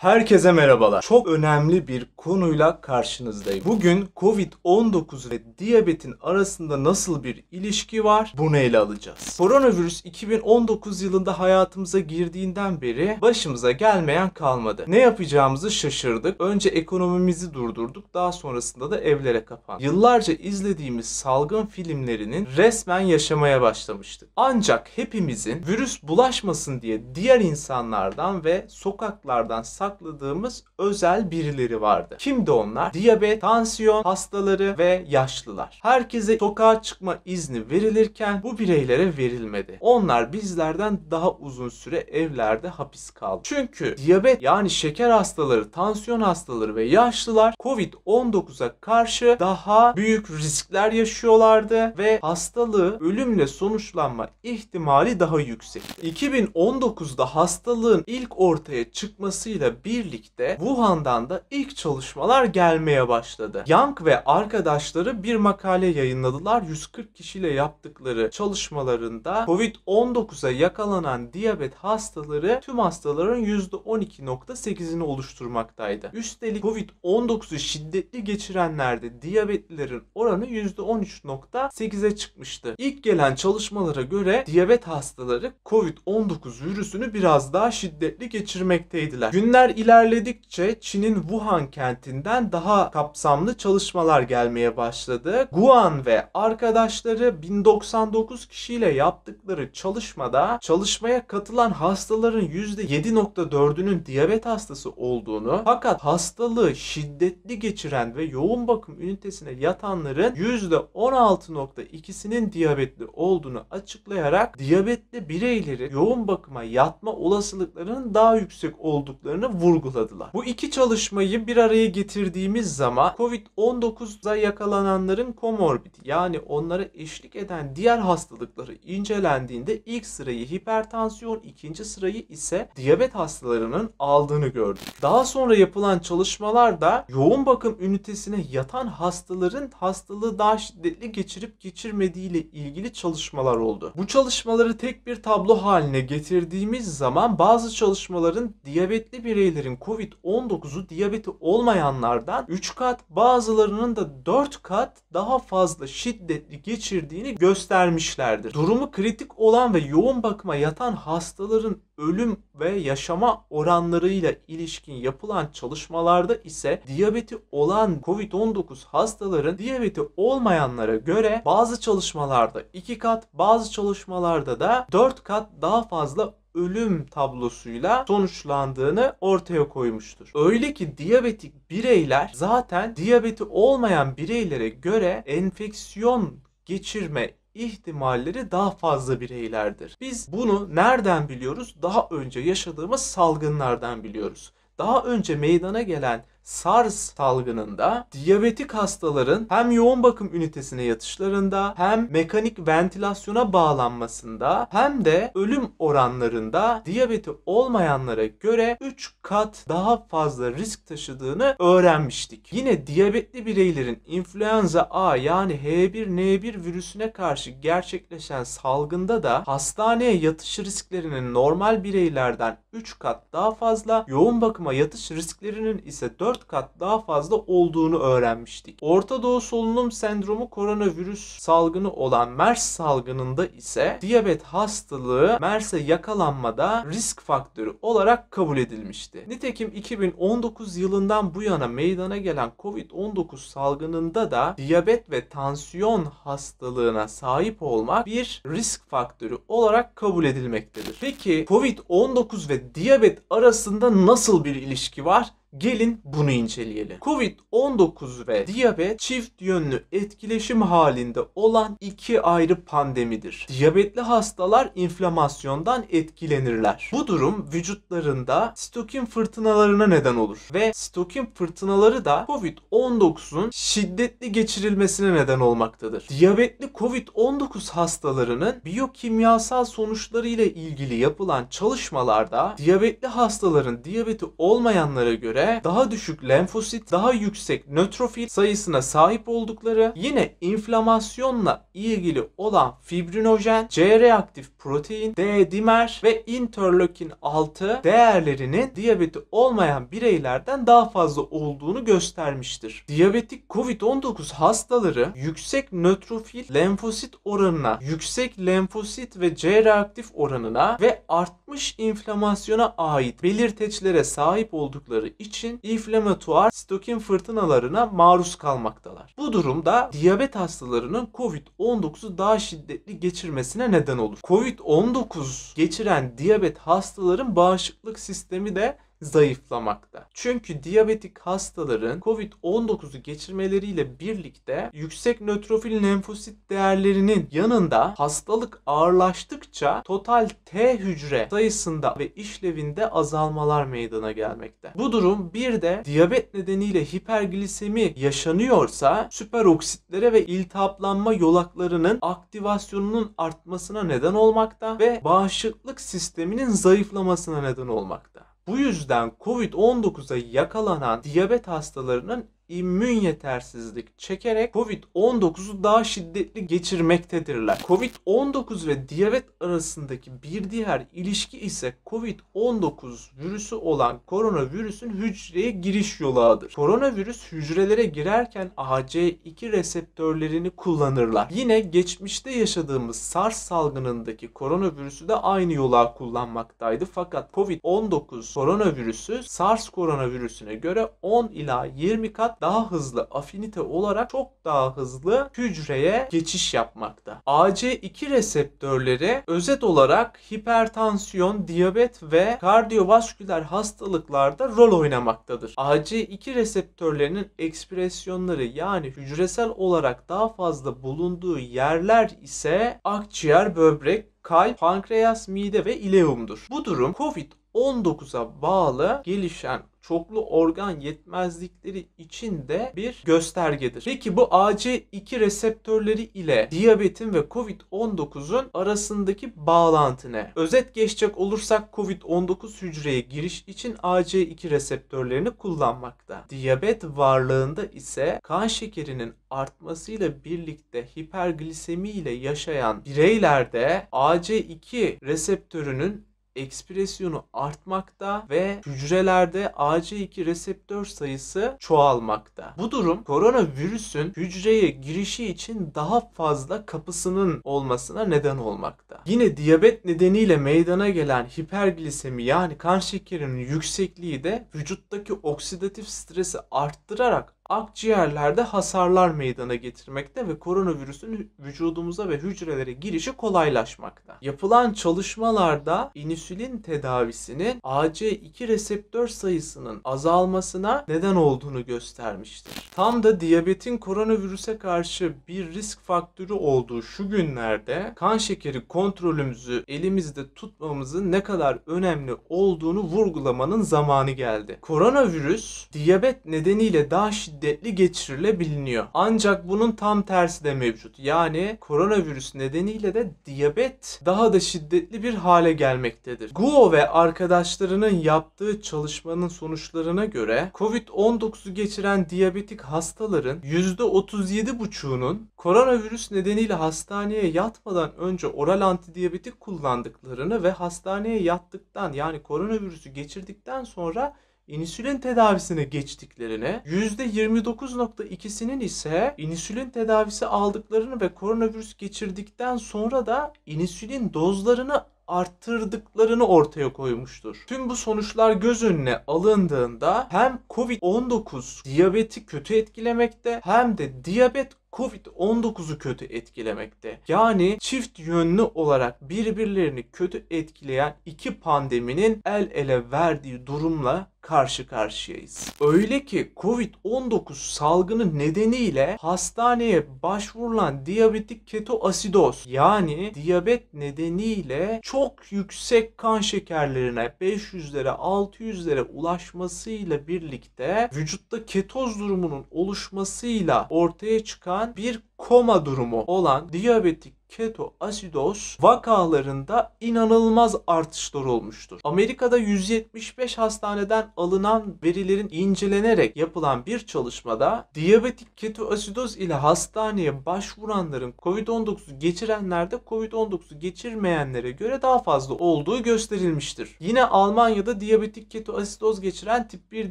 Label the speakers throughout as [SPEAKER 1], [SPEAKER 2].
[SPEAKER 1] Herkese merhabalar. Çok önemli bir konuyla karşınızdayım. Bugün Covid-19 ve diyabetin arasında nasıl bir ilişki var bunu ele alacağız. Koronavirüs 2019 yılında hayatımıza girdiğinden beri başımıza gelmeyen kalmadı. Ne yapacağımızı şaşırdık. Önce ekonomimizi durdurduk daha sonrasında da evlere kapandık. Yıllarca izlediğimiz salgın filmlerinin resmen yaşamaya başlamıştık. Ancak hepimizin virüs bulaşmasın diye diğer insanlardan ve sokaklardan saklanmıştık sakladığımız özel birileri vardı. Kimdi onlar? Diyabet, tansiyon hastaları ve yaşlılar. Herkese sokağa çıkma izni verilirken bu bireylere verilmedi. Onlar bizlerden daha uzun süre evlerde hapis kaldı. Çünkü diyabet yani şeker hastaları, tansiyon hastaları ve yaşlılar Covid-19'a karşı daha büyük riskler yaşıyorlardı ve hastalığı ölümle sonuçlanma ihtimali daha yüksek. 2019'da hastalığın ilk ortaya çıkmasıyla birlikte Wuhan'dan da ilk çalışmalar gelmeye başladı. Yang ve arkadaşları bir makale yayınladılar. 140 kişiyle yaptıkları çalışmalarında COVID-19'a yakalanan diyabet hastaları tüm hastaların %12.8'ini oluşturmaktaydı. Üstelik COVID-19'u şiddetli geçirenlerde diyabetlilerin oranı %13.8'e çıkmıştı. İlk gelen çalışmalara göre diyabet hastaları COVID-19 virüsünü biraz daha şiddetli geçirmekteydiler. Günler Günler ilerledikçe Çin'in Wuhan kentinden daha kapsamlı çalışmalar gelmeye başladı. Guan ve arkadaşları 1099 kişiyle yaptıkları çalışmada çalışmaya katılan hastaların %7.4'ünün diyabet hastası olduğunu fakat hastalığı şiddetli geçiren ve yoğun bakım ünitesine yatanların %16.2'sinin diyabetli olduğunu açıklayarak diyabetli bireyleri yoğun bakıma yatma olasılıklarının daha yüksek olduklarını vurguladılar. Bu iki çalışmayı bir araya getirdiğimiz zaman COVID-19'da yakalananların komorbidi yani onlara eşlik eden diğer hastalıkları incelendiğinde ilk sırayı hipertansiyon, ikinci sırayı ise diyabet hastalarının aldığını gördük. Daha sonra yapılan çalışmalarda yoğun bakım ünitesine yatan hastaların hastalığı daha şiddetli geçirip geçirmediği ile ilgili çalışmalar oldu. Bu çalışmaları tek bir tablo haline getirdiğimiz zaman bazı çalışmaların diyabetli birey bireylerin COVID-19'u diyabeti olmayanlardan 3 kat bazılarının da 4 kat daha fazla şiddetli geçirdiğini göstermişlerdir. Durumu kritik olan ve yoğun bakıma yatan hastaların ölüm ve yaşama oranlarıyla ilişkin yapılan çalışmalarda ise diyabeti olan COVID-19 hastaların diyabeti olmayanlara göre bazı çalışmalarda 2 kat, bazı çalışmalarda da 4 kat daha fazla ölüm tablosuyla sonuçlandığını ortaya koymuştur. Öyle ki diyabetik bireyler zaten diyabeti olmayan bireylere göre enfeksiyon geçirme ihtimalleri daha fazla bireylerdir. Biz bunu nereden biliyoruz? Daha önce yaşadığımız salgınlardan biliyoruz. Daha önce meydana gelen SARS salgınında diyabetik hastaların hem yoğun bakım ünitesine yatışlarında hem mekanik ventilasyona bağlanmasında hem de ölüm oranlarında diyabeti olmayanlara göre 3 kat daha fazla risk taşıdığını öğrenmiştik. Yine diyabetli bireylerin influenza A yani H1N1 virüsüne karşı gerçekleşen salgında da hastaneye yatış risklerinin normal bireylerden 3 kat daha fazla, yoğun bakıma yatış risklerinin ise 4 4 kat daha fazla olduğunu öğrenmiştik. Orta Doğu solunum sendromu koronavirüs salgını olan MERS salgınında ise diyabet hastalığı MERS'e yakalanmada risk faktörü olarak kabul edilmişti. Nitekim 2019 yılından bu yana meydana gelen COVID-19 salgınında da diyabet ve tansiyon hastalığına sahip olmak bir risk faktörü olarak kabul edilmektedir. Peki COVID-19 ve diyabet arasında nasıl bir ilişki var? Gelin bunu inceleyelim. Covid-19 ve diyabet çift yönlü etkileşim halinde olan iki ayrı pandemidir. Diyabetli hastalar inflamasyondan etkilenirler. Bu durum vücutlarında sitokin fırtınalarına neden olur ve sitokin fırtınaları da Covid-19'un şiddetli geçirilmesine neden olmaktadır. Diyabetli Covid-19 hastalarının biyokimyasal sonuçları ile ilgili yapılan çalışmalarda diyabetli hastaların diyabeti olmayanlara göre göre daha düşük lenfosit, daha yüksek nötrofil sayısına sahip oldukları, yine inflamasyonla ilgili olan fibrinojen, C reaktif protein, D dimer ve interleukin 6 değerlerinin diyabeti olmayan bireylerden daha fazla olduğunu göstermiştir. Diyabetik COVID-19 hastaları yüksek nötrofil lenfosit oranına, yüksek lenfosit ve C reaktif oranına ve artmış inflamasyona ait belirteçlere sahip oldukları için için inflamatuar sitokin fırtınalarına maruz kalmaktalar. Bu durumda diyabet hastalarının COVID-19'u daha şiddetli geçirmesine neden olur. COVID-19 geçiren diyabet hastaların bağışıklık sistemi de zayıflamakta. Çünkü diyabetik hastaların COVID-19'u geçirmeleriyle birlikte yüksek nötrofil lenfosit değerlerinin yanında hastalık ağırlaştıkça total T hücre sayısında ve işlevinde azalmalar meydana gelmekte. Bu durum bir de diyabet nedeniyle hiperglisemi yaşanıyorsa süperoksitlere ve iltihaplanma yolaklarının aktivasyonunun artmasına neden olmakta ve bağışıklık sisteminin zayıflamasına neden olmakta. Bu yüzden COVID-19'a yakalanan diyabet hastalarının immün yetersizlik çekerek COVID-19'u daha şiddetli geçirmektedirler. COVID-19 ve diyabet arasındaki bir diğer ilişki ise COVID-19 virüsü olan koronavirüsün hücreye giriş yolağıdır. Koronavirüs hücrelere girerken AC2 reseptörlerini kullanırlar. Yine geçmişte yaşadığımız SARS salgınındaki koronavirüsü de aynı yolağı kullanmaktaydı. Fakat COVID-19 koronavirüsü SARS koronavirüsüne göre 10 ila 20 kat daha hızlı afinite olarak çok daha hızlı hücreye geçiş yapmakta. AC2 reseptörleri özet olarak hipertansiyon, diyabet ve kardiyovasküler hastalıklarda rol oynamaktadır. AC2 reseptörlerinin ekspresyonları yani hücresel olarak daha fazla bulunduğu yerler ise akciğer, böbrek, kalp, pankreas, mide ve ileumdur. Bu durum COVID-19'a bağlı gelişen çoklu organ yetmezlikleri için de bir göstergedir. Peki bu AC2 reseptörleri ile diyabetin ve COVID-19'un arasındaki bağlantı ne? Özet geçecek olursak COVID-19 hücreye giriş için AC2 reseptörlerini kullanmakta. Diyabet varlığında ise kan şekerinin artmasıyla birlikte hiperglisemi ile yaşayan bireylerde AC2 reseptörünün ekspresyonu artmakta ve hücrelerde AC2 reseptör sayısı çoğalmakta. Bu durum koronavirüsün hücreye girişi için daha fazla kapısının olmasına neden olmakta. Yine diyabet nedeniyle meydana gelen hiperglisemi yani kan şekerinin yüksekliği de vücuttaki oksidatif stresi arttırarak akciğerlerde hasarlar meydana getirmekte ve koronavirüsün vücudumuza ve hücrelere girişi kolaylaşmakta yapılan çalışmalarda insülin tedavisinin AC2 reseptör sayısının azalmasına neden olduğunu göstermiştir. Tam da diyabetin koronavirüse karşı bir risk faktörü olduğu şu günlerde kan şekeri kontrolümüzü elimizde tutmamızın ne kadar önemli olduğunu vurgulamanın zamanı geldi. Koronavirüs diyabet nedeniyle daha şiddetli geçirilebiliyor. Ancak bunun tam tersi de mevcut. Yani koronavirüs nedeniyle de diyabet daha daha da şiddetli bir hale gelmektedir. Guo ve arkadaşlarının yaptığı çalışmanın sonuçlarına göre COVID-19'u geçiren diyabetik hastaların %37,5'unun koronavirüs nedeniyle hastaneye yatmadan önce oral antidiabetik kullandıklarını ve hastaneye yattıktan yani koronavirüsü geçirdikten sonra insülin tedavisine geçtiklerini, %29.2'sinin ise insülin tedavisi aldıklarını ve koronavirüs geçirdikten sonra da insülin dozlarını arttırdıklarını ortaya koymuştur. Tüm bu sonuçlar göz önüne alındığında hem COVID-19 diyabeti kötü etkilemekte hem de diyabet Covid-19'u kötü etkilemekte. Yani çift yönlü olarak birbirlerini kötü etkileyen iki pandeminin el ele verdiği durumla karşı karşıyayız. Öyle ki Covid-19 salgını nedeniyle hastaneye başvurulan diyabetik ketoasidoz yani diyabet nedeniyle çok yüksek kan şekerlerine 500'lere 600'lere ulaşmasıyla birlikte vücutta ketoz durumunun oluşmasıyla ortaya çıkan bir koma durumu olan diyabetik keto asidoz vakalarında inanılmaz artışlar olmuştur. Amerika'da 175 hastaneden alınan verilerin incelenerek yapılan bir çalışmada diyabetik keto asidoz ile hastaneye başvuranların COVID-19 geçirenlerde COVID-19 geçirmeyenlere göre daha fazla olduğu gösterilmiştir. Yine Almanya'da diyabetik keto asidoz geçiren tip 1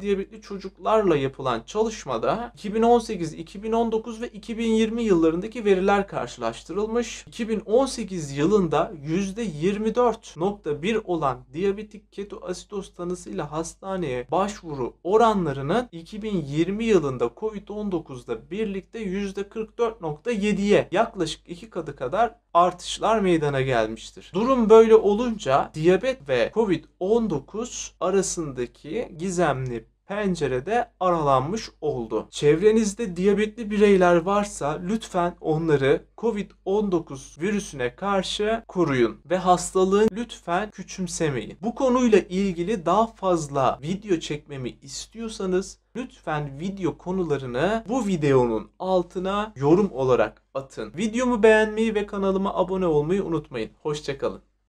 [SPEAKER 1] diyabetli çocuklarla yapılan çalışmada 2018, 2019 ve 2020 yıllarındaki veriler karşılaştırılmış. 2018 yılında %24.1 olan diyabetik ketoasidoz tanısıyla hastaneye başvuru oranlarının 2020 yılında COVID-19'da birlikte %44.7'ye yaklaşık iki katı kadar artışlar meydana gelmiştir. Durum böyle olunca diyabet ve COVID-19 arasındaki gizemli pencerede aralanmış oldu. Çevrenizde diyabetli bireyler varsa lütfen onları COVID-19 virüsüne karşı koruyun ve hastalığın lütfen küçümsemeyin. Bu konuyla ilgili daha fazla video çekmemi istiyorsanız lütfen video konularını bu videonun altına yorum olarak atın. Videomu beğenmeyi ve kanalıma abone olmayı unutmayın. Hoşçakalın.